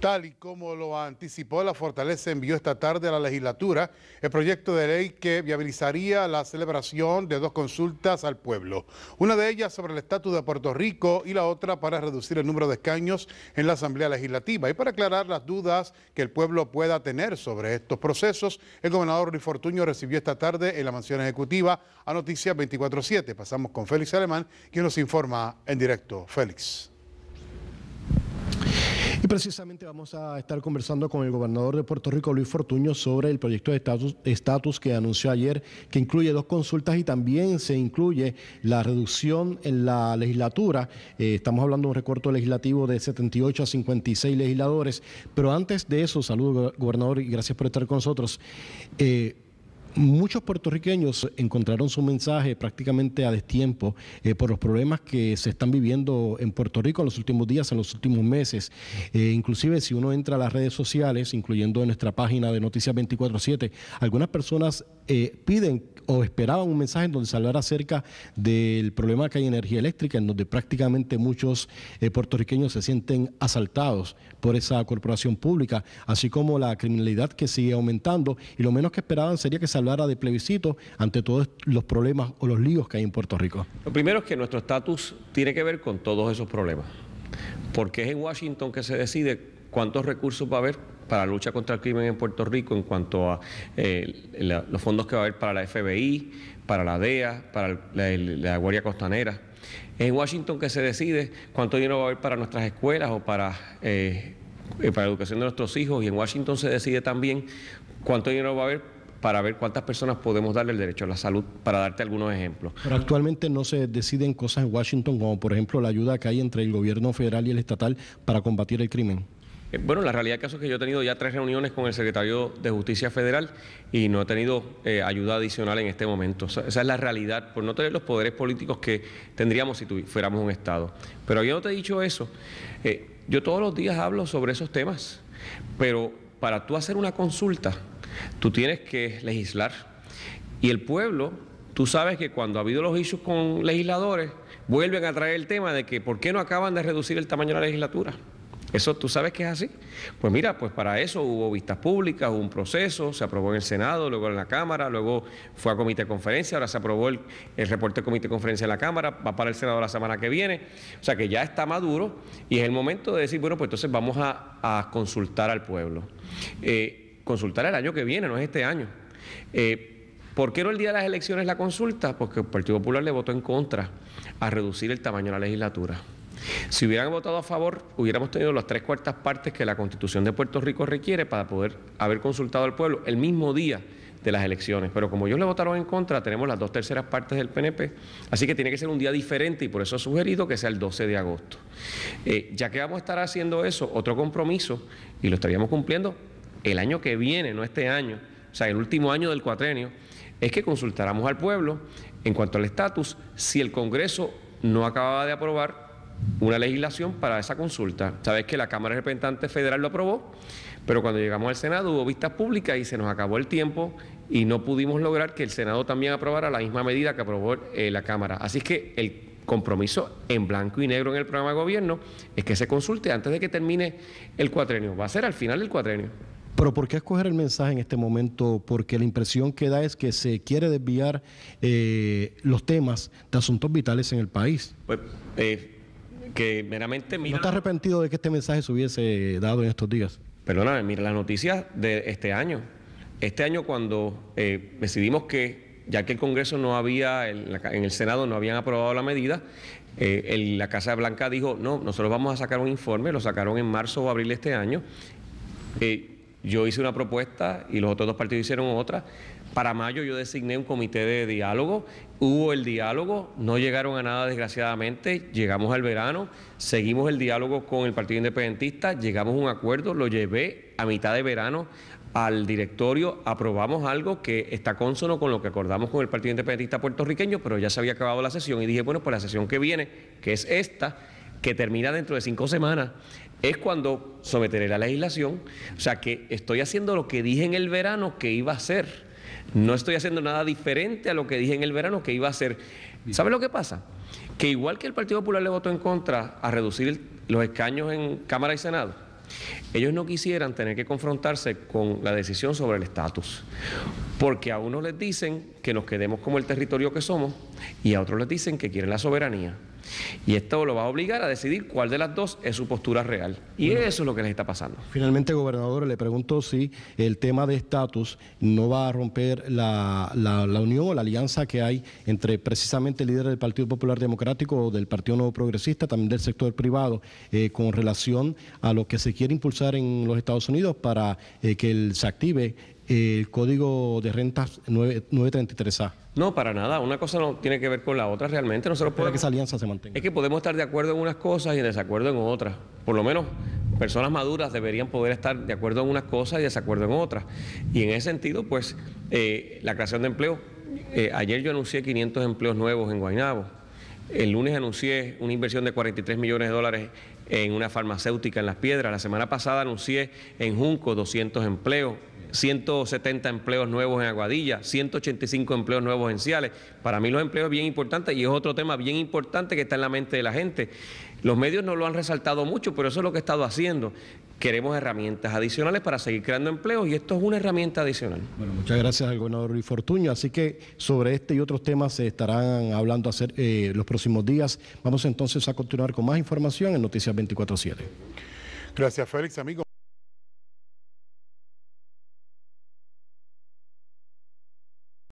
Tal y como lo anticipó, la Fortaleza envió esta tarde a la legislatura el proyecto de ley que viabilizaría la celebración de dos consultas al pueblo. Una de ellas sobre el estatus de Puerto Rico y la otra para reducir el número de escaños en la Asamblea Legislativa. Y para aclarar las dudas que el pueblo pueda tener sobre estos procesos, el gobernador Luis Fortuño recibió esta tarde en la mansión ejecutiva a Noticias 24-7. Pasamos con Félix Alemán, quien nos informa en directo. Félix. Y precisamente vamos a estar conversando con el gobernador de Puerto Rico, Luis Fortuño, sobre el proyecto de estatus, que anunció ayer, que incluye dos consultas y también se incluye la reducción en la legislatura. Eh, estamos hablando de un recorte legislativo de 78 a 56 legisladores. Pero antes de eso, saludo, gobernador, y gracias por estar con nosotros. Eh, Muchos puertorriqueños encontraron su mensaje prácticamente a destiempo eh, por los problemas que se están viviendo en Puerto Rico en los últimos días, en los últimos meses. Eh, inclusive si uno entra a las redes sociales, incluyendo nuestra página de Noticias 24-7, algunas personas eh, piden o esperaban un mensaje en donde se hablara acerca del problema que hay en energía eléctrica, en donde prácticamente muchos puertorriqueños se sienten asaltados por esa corporación pública, así como la criminalidad que sigue aumentando. Y lo menos que esperaban sería que se de plebiscito ante todos los problemas o los líos que hay en Puerto Rico? Lo primero es que nuestro estatus tiene que ver con todos esos problemas, porque es en Washington que se decide cuántos recursos va a haber para la lucha contra el crimen en Puerto Rico en cuanto a eh, los fondos que va a haber para la FBI, para la DEA, para la, Guardia Costanera. Es en Washington que se decide cuánto dinero va a haber para nuestras escuelas o para, eh, eh, para la educación de nuestros hijos y en Washington se decide también cuánto dinero va a haber para ver cuántas personas podemos darle el derecho a la salud, para darte algunos ejemplos. Pero actualmente no se deciden cosas en Washington, como por ejemplo la ayuda que hay entre el gobierno federal y el estatal para combatir el crimen. Eh, bueno, la realidad del caso es que yo he tenido ya tres reuniones con el secretario de Justicia Federal y no he tenido eh, ayuda adicional en este momento. esa es la realidad, por no tener los poderes políticos que tendríamos si fuéramos un Estado. Pero he dicho eso, eh, yo todos los días hablo sobre esos temas, pero para tú hacer una consulta, tú tienes que legislar. Y el pueblo, tú sabes que cuando ha habido los issues con legisladores, vuelven a traer el tema de que por qué no acaban de reducir el tamaño de la legislatura. Eso tú sabes que es así. Pues mira, pues para eso hubo vistas públicas, hubo un proceso, se aprobó en el Senado, luego en la Cámara, luego fue a comité de conferencia, ahora se aprobó el, reporte de comité de conferencia en la Cámara, va para el Senado la semana que viene. O sea que ya está maduro y es el momento de decir, bueno, pues entonces vamos a, consultar al pueblo. Eh, consultar el año que viene, no es este año. Eh, ¿Por qué no el día de las elecciones la consulta? Porque el Partido Popular le votó en contra a reducir el tamaño de la legislatura. Si hubieran votado a favor, hubiéramos tenido las tres cuartas partes que la Constitución de Puerto Rico requiere para poder haber consultado al pueblo el mismo día de las elecciones. Pero como ellos le votaron en contra, tenemos las dos terceras partes del PNP, así que tiene que ser un día diferente y por eso he sugerido que sea el 12 de agosto. Eh, ya que vamos a estar haciendo eso, otro compromiso, y lo estaríamos cumpliendo, el año que viene, no este año, o sea, el último año del cuatrenio, es que consultáramos al pueblo en cuanto al estatus si el Congreso no acababa de aprobar una legislación para esa consulta. Sabes que la Cámara de Federal lo aprobó, pero cuando llegamos al Senado hubo vistas públicas y se nos acabó el tiempo y no pudimos lograr que el Senado también aprobara la misma medida que aprobó eh, la Cámara. Así es que el compromiso en blanco y negro en el programa de gobierno es que se consulte antes de que termine el cuatrenio. Va a ser al final del cuatrenio. Pero ¿por qué escoger el mensaje en este momento? Porque la impresión que da es que se quiere desviar eh, los temas de asuntos vitales en el país. Pues eh, que meramente mira... ¿No está arrepentido de que este mensaje se hubiese dado en estos días? Perdóname, mira las noticias de este año. Este año cuando eh, decidimos que, ya que el Congreso no había, en el Senado no habían aprobado la medida, la Casa Blanca dijo, no, nosotros vamos a sacar un informe, lo sacaron en marzo o abril de este año. Yo hice una propuesta y los otros dos partidos hicieron otra. Para mayo yo designé un comité de diálogo, hubo el diálogo, no llegaron a nada desgraciadamente, llegamos al verano, seguimos el diálogo con el Partido Independentista, llegamos a un acuerdo, lo llevé a mitad de verano al directorio, aprobamos algo que está consono con lo que acordamos con el Partido Independentista puertorriqueño, pero ya se había acabado la sesión y dije, bueno, pues la sesión que viene, que es esta, que termina dentro de cinco semanas, es cuando someteré la legislación. O sea que estoy haciendo lo que dije en el verano que iba a hacer. No estoy haciendo nada diferente a lo que dije en el verano que iba a hacer. ¿Sabe lo que pasa? Que igual que el Partido Popular le votó en contra a reducir los escaños en Cámara y Senado, ellos no quisieran tener que confrontarse con la decisión sobre el estatus. Porque a unos les dicen que nos quedemos como el territorio que somos y a otros les dicen que quieren la soberanía. Y esto lo va a obligar a decidir cuál de las dos es su postura real. Y eso es lo que les está pasando. Finalmente, gobernador, le pregunto si el tema de estatus no va a romper la, la, unión o la alianza que hay entre precisamente el líder del Partido Popular Democrático, o del Partido Nuevo Progresista, también del sector privado, eh, con relación a lo que se quiere impulsar en los Estados Unidos para eh, que se active el Código de Rentas 933A. No, para nada. Una cosa no tiene que ver con la otra realmente. Nosotros podemos, que esa alianza se mantenga. Es que podemos estar de acuerdo en unas cosas y en desacuerdo en otras. Por lo menos personas maduras deberían poder estar de acuerdo en unas cosas y desacuerdo en otras. Y en ese sentido, pues, eh, la creación de empleo. Eh, ayer yo anuncié 500 empleos nuevos en Guaynabo. El lunes anuncié una inversión de 43 millones de dólares en una farmacéutica en Las Piedras. La semana pasada anuncié en Junco 200 empleos, 170 empleos nuevos en Aguadilla, 185 empleos nuevos en Ciales. Para mí los empleos bien importantes y es otro tema bien importante que está en la mente de la gente. Los medios no lo han resaltado mucho, pero eso es lo que he estado haciendo queremos herramientas adicionales para seguir creando empleo y esto es una herramienta adicional. Bueno, muchas gracias al gobernador Luis Fortuño. Así que sobre este y otros temas se estarán hablando hacer, eh, los próximos días. Vamos entonces a continuar con más información en Noticias 24-7. Gracias, Félix, amigo.